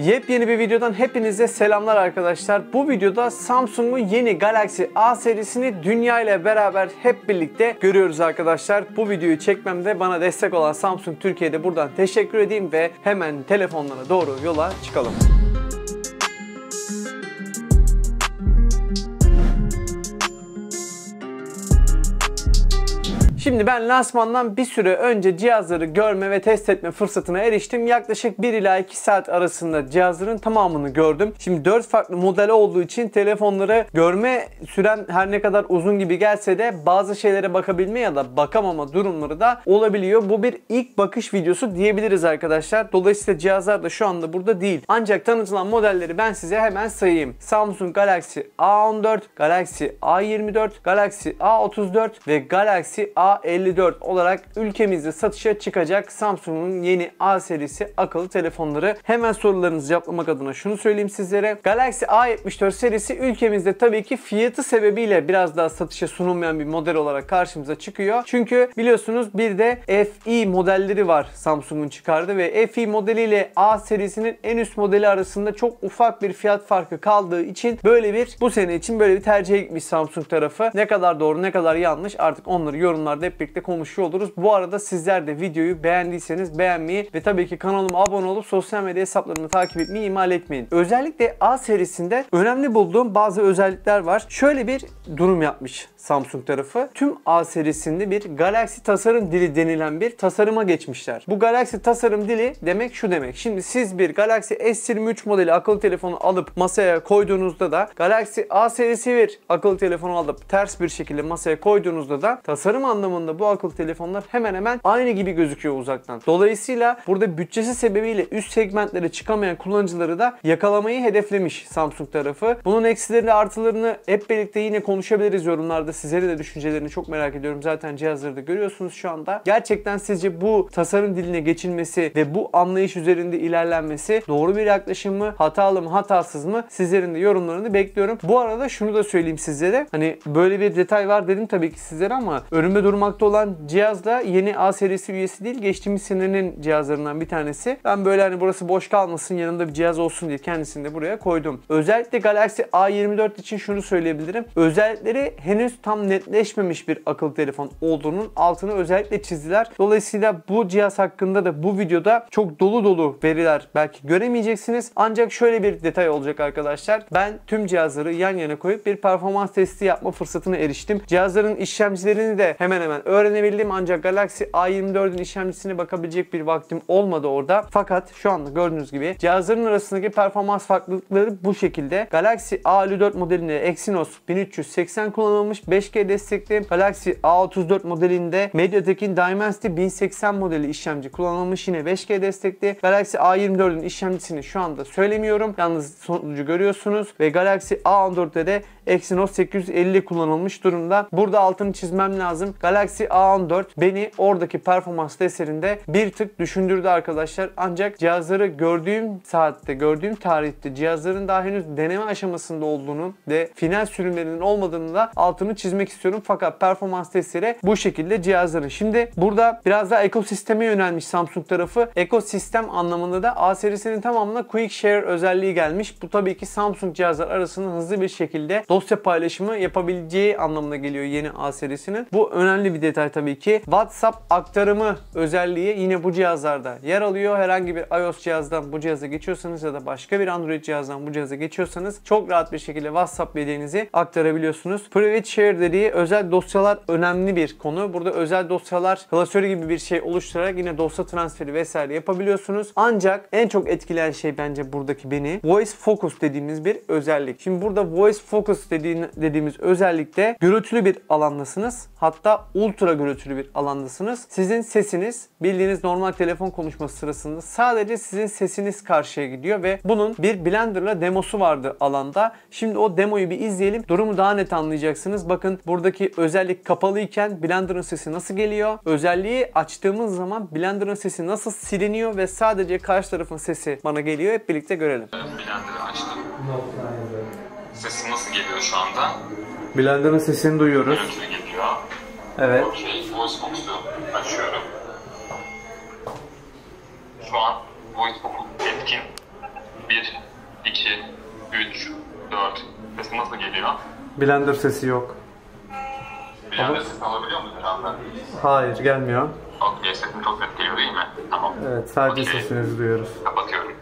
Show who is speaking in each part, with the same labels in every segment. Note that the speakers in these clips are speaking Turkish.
Speaker 1: Yepyeni bir videodan hepinize selamlar arkadaşlar. Bu videoda Samsung'un yeni Galaxy A serisini dünya ile beraber hep birlikte görüyoruz arkadaşlar. Bu videoyu çekmemde bana destek olan Samsung Türkiye'de buradan teşekkür edeyim ve hemen telefonlara doğru yola çıkalım. Şimdi ben lansmandan bir süre önce cihazları görme ve test etme fırsatına eriştim. Yaklaşık 1 ila 2 saat arasında cihazların tamamını gördüm. Şimdi 4 farklı model olduğu için telefonları görme süren her ne kadar uzun gibi gelse de bazı şeylere bakabilme ya da bakamama durumları da olabiliyor. Bu bir ilk bakış videosu diyebiliriz arkadaşlar. Dolayısıyla cihazlar da şu anda burada değil. Ancak tanıtılan modelleri ben size hemen sayayım. Samsung Galaxy A14, Galaxy A24, Galaxy A34 ve Galaxy A A54 olarak ülkemizde satışa çıkacak Samsung'un yeni A serisi akıllı telefonları. Hemen sorularınızı cevaplamak adına şunu söyleyeyim sizlere. Galaxy A74 serisi ülkemizde tabii ki fiyatı sebebiyle biraz daha satışa sunulmayan bir model olarak karşımıza çıkıyor. Çünkü biliyorsunuz bir de FE modelleri var Samsung'un çıkardı ve FE modeliyle A serisinin en üst modeli arasında çok ufak bir fiyat farkı kaldığı için böyle bir bu sene için böyle bir tercih etmiş Samsung tarafı. Ne kadar doğru ne kadar yanlış artık onları yorumlarda videolarda hep birlikte konuşuyor oluruz. Bu arada sizler de videoyu beğendiyseniz beğenmeyi ve tabii ki kanalıma abone olup sosyal medya hesaplarımı takip etmeyi ihmal etmeyin. Özellikle A serisinde önemli bulduğum bazı özellikler var. Şöyle bir durum yapmış Samsung tarafı. Tüm A serisinde bir Galaxy tasarım dili denilen bir tasarıma geçmişler. Bu Galaxy tasarım dili demek şu demek. Şimdi siz bir Galaxy S23 modeli akıllı telefonu alıp masaya koyduğunuzda da Galaxy A serisi bir akıllı telefonu alıp ters bir şekilde masaya koyduğunuzda da tasarım anlamı anlamında bu akıllı telefonlar hemen hemen aynı gibi gözüküyor uzaktan. Dolayısıyla burada bütçesi sebebiyle üst segmentlere çıkamayan kullanıcıları da yakalamayı hedeflemiş Samsung tarafı. Bunun eksilerini artılarını hep birlikte yine konuşabiliriz yorumlarda. Sizlerin de düşüncelerini çok merak ediyorum. Zaten cihazları da görüyorsunuz şu anda. Gerçekten sizce bu tasarım diline geçilmesi ve bu anlayış üzerinde ilerlenmesi doğru bir yaklaşım mı? Hatalı mı? Hatasız mı? Sizlerin de yorumlarını bekliyorum. Bu arada şunu da söyleyeyim sizlere. Hani böyle bir detay var dedim tabii ki sizlere ama önümde durma kullanmakta olan cihaz da yeni A serisi üyesi değil. Geçtiğimiz senenin cihazlarından bir tanesi. Ben böyle hani burası boş kalmasın yanımda bir cihaz olsun diye kendisini de buraya koydum. Özellikle Galaxy A24 için şunu söyleyebilirim. Özellikleri henüz tam netleşmemiş bir akıllı telefon olduğunun altını özellikle çizdiler. Dolayısıyla bu cihaz hakkında da bu videoda çok dolu dolu veriler belki göremeyeceksiniz. Ancak şöyle bir detay olacak arkadaşlar. Ben tüm cihazları yan yana koyup bir performans testi yapma fırsatına eriştim. Cihazların işlemcilerini de hemen hemen hemen öğrenebildim ancak Galaxy A24'ün işlemcisine bakabilecek bir vaktim olmadı orada. Fakat şu anda gördüğünüz gibi cihazların arasındaki performans farklılıkları bu şekilde. Galaxy A54 modelinde Exynos 1380 kullanılmış 5G destekli. Galaxy A34 modelinde MediaTek'in Dimensity 1080 modeli işlemci kullanılmış yine 5G destekli. Galaxy A24'ün işlemcisini şu anda söylemiyorum. Yalnız sonucu görüyorsunuz ve Galaxy A14'te de Exynos 850 kullanılmış durumda. Burada altını çizmem lazım. Galaxy Galaxy A14 beni oradaki performans testlerinde bir tık düşündürdü arkadaşlar. Ancak cihazları gördüğüm saatte, gördüğüm tarihte cihazların daha henüz deneme aşamasında olduğunu ve final sürümlerinin olmadığını da altını çizmek istiyorum. Fakat performans testleri bu şekilde cihazların. Şimdi burada biraz daha ekosisteme yönelmiş Samsung tarafı. Ekosistem anlamında da A serisinin tamamına Quick Share özelliği gelmiş. Bu tabii ki Samsung cihazlar arasında hızlı bir şekilde dosya paylaşımı yapabileceği anlamına geliyor yeni A serisinin. Bu önemli bir detay tabii ki WhatsApp aktarımı özelliği yine bu cihazlarda yer alıyor. Herhangi bir iOS cihazdan bu cihaza geçiyorsanız ya da başka bir Android cihazdan bu cihaza geçiyorsanız çok rahat bir şekilde WhatsApp bilgilerinizi aktarabiliyorsunuz. Private Share dediği özel dosyalar önemli bir konu. Burada özel dosyalar klasörü gibi bir şey oluşturarak yine dosya transferi vesaire yapabiliyorsunuz. Ancak en çok etkileyen şey bence buradaki beni Voice Focus dediğimiz bir özellik. Şimdi burada Voice Focus dediğin, dediğimiz özellikte gürültülü bir alandasınız. Hatta ultra gürültülü bir alandasınız. Sizin sesiniz bildiğiniz normal telefon konuşması sırasında sadece sizin sesiniz karşıya gidiyor ve bunun bir Blender'la demosu vardı alanda. Şimdi o demoyu bir izleyelim. Durumu daha net anlayacaksınız. Bakın buradaki özellik kapalıyken Blender'ın sesi nasıl geliyor? Özelliği açtığımız zaman Blender'ın sesi nasıl siliniyor ve sadece karşı tarafın sesi bana geliyor. Hep birlikte görelim. Blender'ı açtım. Sesi nasıl geliyor şu anda? Blender'ın sesini duyuyoruz. Gürültülü Evet. Okey, voice box'u açıyorum. Şu an voice box'u etkin. 1, 2, 3, 4. Sesim nasıl geliyor? Blender sesi yok. Blender Ama... sesi alabiliyor musun anda? Hayır, gelmiyor. Okey, sesim çok net geliyor değil mi? Tamam. Evet, sadece okay. sesinizi duyuyoruz. Kapatıyorum.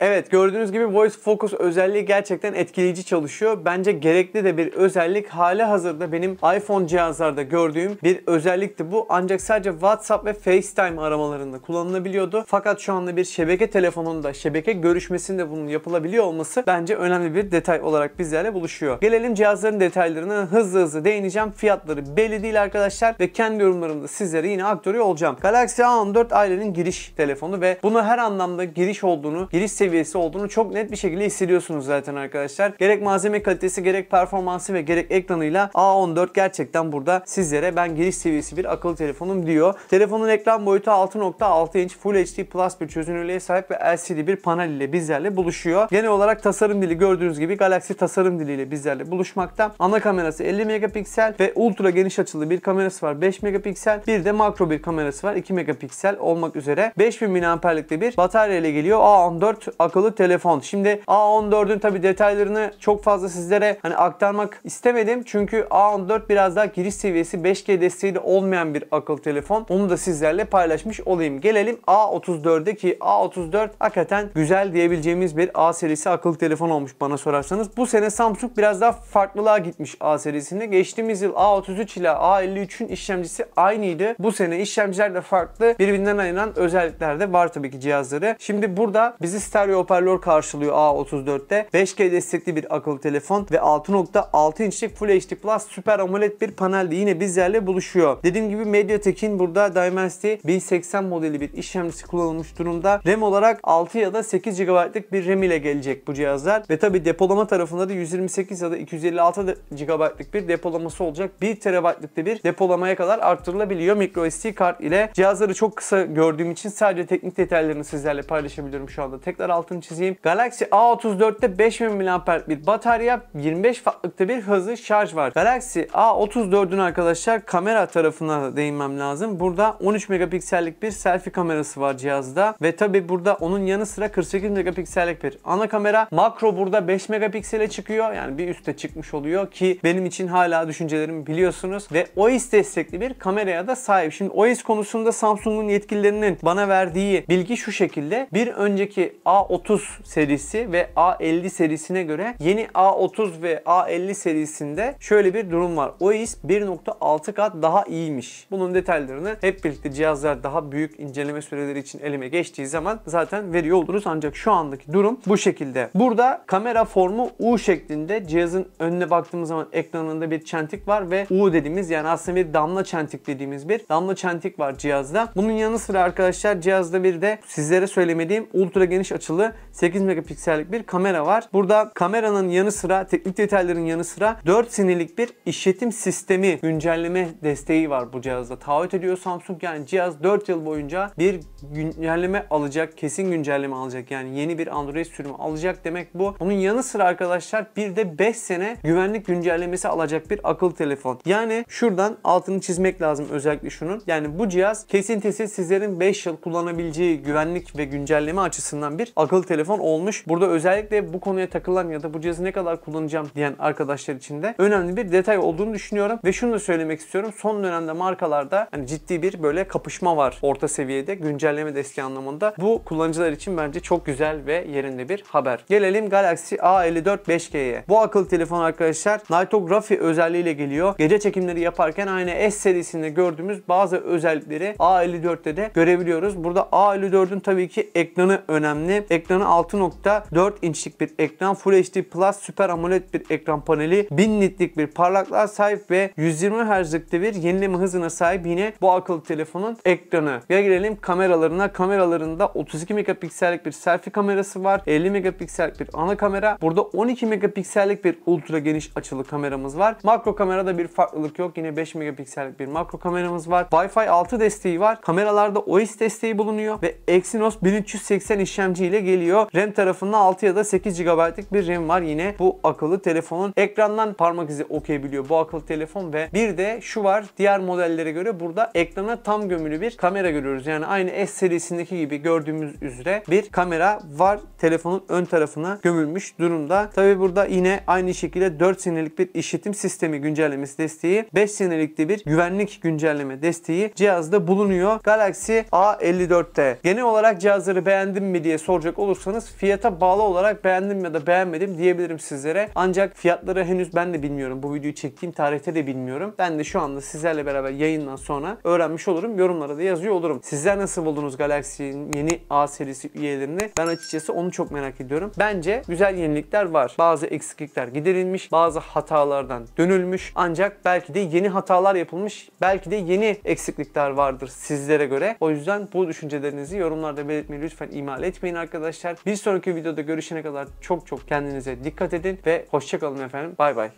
Speaker 1: Evet gördüğünüz gibi Voice Focus özelliği gerçekten etkileyici çalışıyor. Bence gerekli de bir özellik. Hali hazırda benim iPhone cihazlarda gördüğüm bir özellikti bu. Ancak sadece WhatsApp ve FaceTime aramalarında kullanılabiliyordu. Fakat şu anda bir şebeke telefonunda şebeke görüşmesinde bunun yapılabiliyor olması bence önemli bir detay olarak bizlerle buluşuyor. Gelelim cihazların detaylarına hızlı hızlı değineceğim. Fiyatları belli değil arkadaşlar ve kendi yorumlarımda sizlere yine aktarıyor olacağım. Galaxy A14 ailenin giriş telefonu ve bunu her anlamda giriş olduğunu, giriş seviyesini seviyesi olduğunu çok net bir şekilde hissediyorsunuz zaten arkadaşlar. Gerek malzeme kalitesi gerek performansı ve gerek ekranıyla A14 gerçekten burada sizlere ben giriş seviyesi bir akıllı telefonum diyor. Telefonun ekran boyutu 6.6 inç Full HD Plus bir çözünürlüğe sahip ve LCD bir panel ile bizlerle buluşuyor. Genel olarak tasarım dili gördüğünüz gibi Galaxy tasarım diliyle bizlerle buluşmakta. Ana kamerası 50 megapiksel ve ultra geniş açılı bir kamerası var 5 megapiksel. Bir de makro bir kamerası var 2 megapiksel olmak üzere. 5000 mAh'likte bir batarya ile geliyor. A14 akıllı telefon. Şimdi A14'ün tabi detaylarını çok fazla sizlere hani aktarmak istemedim. Çünkü A14 biraz daha giriş seviyesi 5G desteğiyle olmayan bir akıllı telefon. Onu da sizlerle paylaşmış olayım. Gelelim A34'e ki A34 hakikaten güzel diyebileceğimiz bir A serisi akıllı telefon olmuş bana sorarsanız. Bu sene Samsung biraz daha farklılığa gitmiş A serisinde. Geçtiğimiz yıl A33 ile A53'ün işlemcisi aynıydı. Bu sene işlemciler de farklı. Birbirinden ayıran özellikler de var tabii ki cihazları. Şimdi burada bizi Star stereo hoparlör karşılıyor A34'te. 5G destekli bir akıllı telefon ve 6.6 inçlik Full HD Plus Super AMOLED bir panelde yine bizlerle buluşuyor. Dediğim gibi MediaTek'in burada Dimensity 1080 modeli bir işlemcisi kullanılmış durumda. RAM olarak 6 ya da 8 GB'lık bir RAM ile gelecek bu cihazlar. Ve tabi depolama tarafında da 128 ya da 256 GB'lık bir depolaması olacak. 1 TB'lık da bir depolamaya kadar arttırılabiliyor SD kart ile. Cihazları çok kısa gördüğüm için sadece teknik detaylarını sizlerle paylaşabiliyorum şu anda. Tekrar altını çizeyim. Galaxy A34'te 5000 mAh bir batarya, 25 wattlıkta bir hızlı şarj var. Galaxy A34'ün arkadaşlar kamera tarafına değinmem lazım. Burada 13 megapiksellik bir selfie kamerası var cihazda ve tabi burada onun yanı sıra 48 megapiksellik bir ana kamera. Makro burada 5 megapiksele çıkıyor. Yani bir üste çıkmış oluyor ki benim için hala düşüncelerimi biliyorsunuz ve OIS destekli bir kameraya da sahip. Şimdi OIS konusunda Samsung'un yetkililerinin bana verdiği bilgi şu şekilde. Bir önceki A A30 serisi ve A50 serisine göre yeni A30 ve A50 serisinde şöyle bir durum var. OIS 1.6 kat daha iyiymiş. Bunun detaylarını hep birlikte cihazlar daha büyük inceleme süreleri için elime geçtiği zaman zaten veriyor oluruz. Ancak şu andaki durum bu şekilde. Burada kamera formu U şeklinde cihazın önüne baktığımız zaman ekranında bir çentik var ve U dediğimiz yani aslında bir damla çentik dediğimiz bir damla çentik var cihazda. Bunun yanı sıra arkadaşlar cihazda bir de sizlere söylemediğim ultra geniş açılı takılı 8 megapiksellik bir kamera var. Burada kameranın yanı sıra teknik detayların yanı sıra 4 senelik bir işletim sistemi güncelleme desteği var bu cihazda. Taahhüt ediyor Samsung yani cihaz 4 yıl boyunca bir güncelleme alacak. Kesin güncelleme alacak. Yani yeni bir Android sürümü alacak demek bu. Bunun yanı sıra arkadaşlar bir de 5 sene güvenlik güncellemesi alacak bir akıllı telefon. Yani şuradan altını çizmek lazım özellikle şunun. Yani bu cihaz kesin kesin sizlerin 5 yıl kullanabileceği güvenlik ve güncelleme açısından bir akıllı telefon olmuş. Burada özellikle bu konuya takılan ya da bu cihazı ne kadar kullanacağım diyen arkadaşlar için de önemli bir detay olduğunu düşünüyorum. Ve şunu da söylemek istiyorum. Son dönemde markalarda hani ciddi bir böyle kapışma var orta seviyede. Güncelleme desteği anlamında. Bu kullanıcılar için bence çok güzel ve yerinde bir haber. Gelelim Galaxy A54 5G'ye. Bu akıllı telefon arkadaşlar Nightography özelliğiyle geliyor. Gece çekimleri yaparken aynı S serisinde gördüğümüz bazı özellikleri A54'te de görebiliyoruz. Burada A54'ün tabii ki ekranı önemli. AMOLED ekranı 6.4 inçlik bir ekran, Full HD Plus Super AMOLED bir ekran paneli, 1000 nitlik bir parlaklığa sahip ve 120 Hz'lik bir yenileme hızına sahip yine bu akıllı telefonun ekranı. Ve gelelim kameralarına. Kameralarında 32 megapiksellik bir selfie kamerası var. 50 megapiksellik bir ana kamera. Burada 12 megapiksellik bir ultra geniş açılı kameramız var. Makro kamerada bir farklılık yok. Yine 5 megapiksellik bir makro kameramız var. Wi-Fi 6 desteği var. Kameralarda OIS desteği bulunuyor ve Exynos 1380 işlemci ile ile geliyor. RAM tarafında 6 ya da 8 GB'lık bir RAM var. Yine bu akıllı telefonun ekrandan parmak izi okuyabiliyor bu akıllı telefon ve bir de şu var diğer modellere göre burada ekrana tam gömülü bir kamera görüyoruz. Yani aynı S serisindeki gibi gördüğümüz üzere bir kamera var telefonun ön tarafına gömülmüş durumda. Tabi burada yine aynı şekilde 4 senelik bir işletim sistemi güncellemesi desteği 5 senelikte bir güvenlik güncelleme desteği cihazda bulunuyor. Galaxy A54'te genel olarak cihazları beğendim mi diye soracağım soracak olursanız fiyata bağlı olarak beğendim ya da beğenmedim diyebilirim sizlere. Ancak fiyatları henüz ben de bilmiyorum. Bu videoyu çektiğim tarihte de bilmiyorum. Ben de şu anda sizlerle beraber yayından sonra öğrenmiş olurum. Yorumlara da yazıyor olurum. Sizler nasıl buldunuz Galaxy'nin yeni A serisi üyelerini? Ben açıkçası onu çok merak ediyorum. Bence güzel yenilikler var. Bazı eksiklikler giderilmiş, bazı hatalardan dönülmüş. Ancak belki de yeni hatalar yapılmış. Belki de yeni eksiklikler vardır sizlere göre. O yüzden bu düşüncelerinizi yorumlarda belirtmeyi lütfen imal etmeyin arkadaşlar arkadaşlar. Bir sonraki videoda görüşene kadar çok çok kendinize dikkat edin ve hoşçakalın efendim. Bay bay.